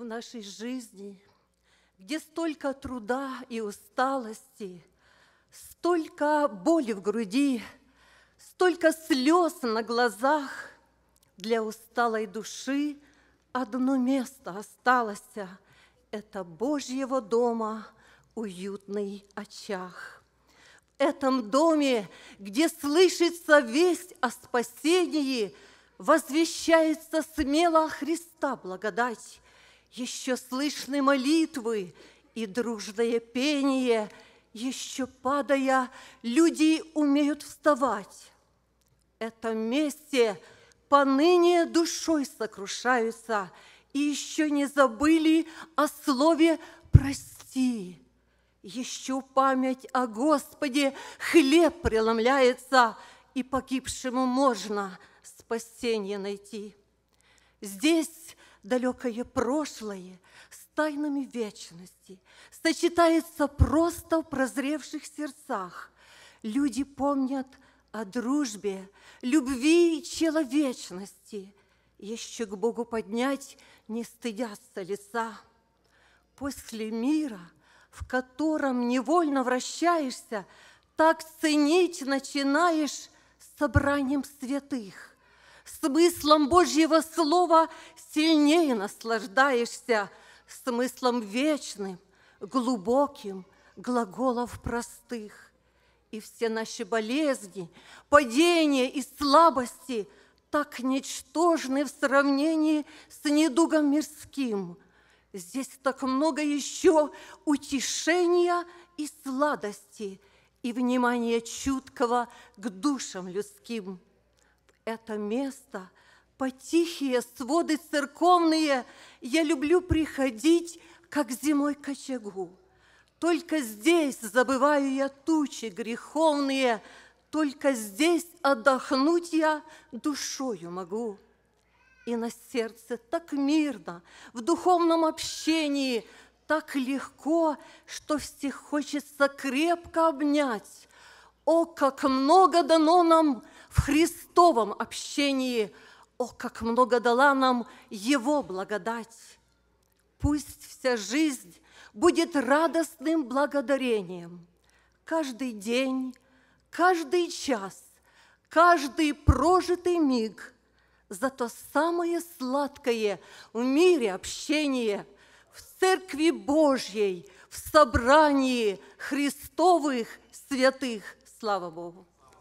в нашей жизни, где столько труда и усталости, столько боли в груди, столько слез на глазах, для усталой души одно место осталось – это Божьего дома уютный очаг. В этом доме, где слышится весть о спасении, возвещается смело Христа благодать, еще слышны молитвы и дружное пение, еще падая, люди умеют вставать. Это месте поныне душой сокрушаются и еще не забыли о слове «прости». Еще память о Господе хлеб преломляется, и погибшему можно спасение найти. Здесь далекое прошлое с тайнами вечности сочетается просто в прозревших сердцах. Люди помнят о дружбе, любви и человечности. Еще к Богу поднять не стыдятся лица. После мира, в котором невольно вращаешься, так ценить начинаешь собранием святых смыслом Божьего Слова сильнее наслаждаешься смыслом вечным, глубоким, глаголов простых. И все наши болезни, падения и слабости так ничтожны в сравнении с недугом мирским. Здесь так много еще утешения и сладости, и внимания чуткого к душам людским – это место, потихие своды церковные, я люблю приходить, как зимой к очагу. Только здесь забываю я тучи греховные, только здесь отдохнуть я душою могу. И на сердце так мирно, в духовном общении так легко, что всех хочется крепко обнять. О, как много дано нам в Христовом общении. О, как много дала нам Его благодать! Пусть вся жизнь будет радостным благодарением. Каждый день, каждый час, каждый прожитый миг. за то самое сладкое в мире общение – в Церкви Божьей, в собрании Христовых святых. Слава Богу!